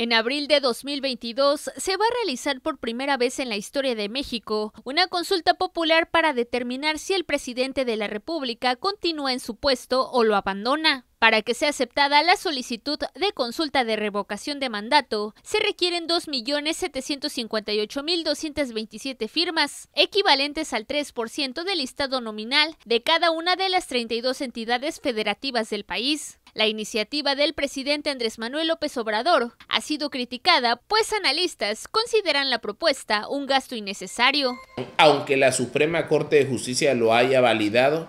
En abril de 2022 se va a realizar por primera vez en la historia de México una consulta popular para determinar si el presidente de la República continúa en su puesto o lo abandona. Para que sea aceptada la solicitud de consulta de revocación de mandato, se requieren 2.758.227 firmas, equivalentes al 3% del listado nominal de cada una de las 32 entidades federativas del país. La iniciativa del presidente Andrés Manuel López Obrador ha sido criticada, pues analistas consideran la propuesta un gasto innecesario. Aunque la Suprema Corte de Justicia lo haya validado,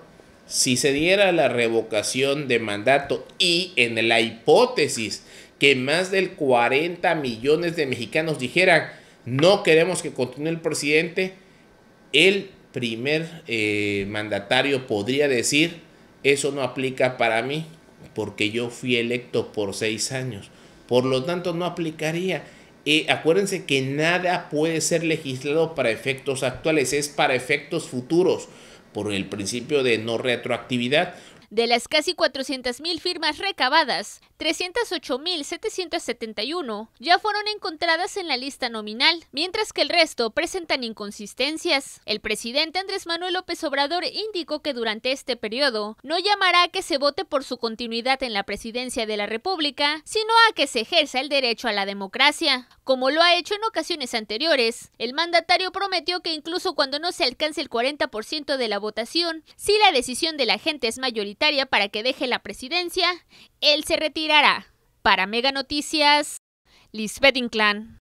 si se diera la revocación de mandato y en la hipótesis que más del 40 millones de mexicanos dijeran no queremos que continúe el presidente, el primer eh, mandatario podría decir eso no aplica para mí porque yo fui electo por seis años. Por lo tanto, no aplicaría. acuérdense que nada puede ser legislado para efectos actuales, es para efectos futuros por el principio de no retroactividad, de las casi 400.000 firmas recabadas, 308.771 ya fueron encontradas en la lista nominal, mientras que el resto presentan inconsistencias. El presidente Andrés Manuel López Obrador indicó que durante este periodo no llamará a que se vote por su continuidad en la presidencia de la República, sino a que se ejerza el derecho a la democracia. Como lo ha hecho en ocasiones anteriores, el mandatario prometió que incluso cuando no se alcance el 40% de la votación, si la decisión de la gente es mayoritaria, para que deje la presidencia, él se retirará. Para Mega Noticias, Lisbeth Inclán.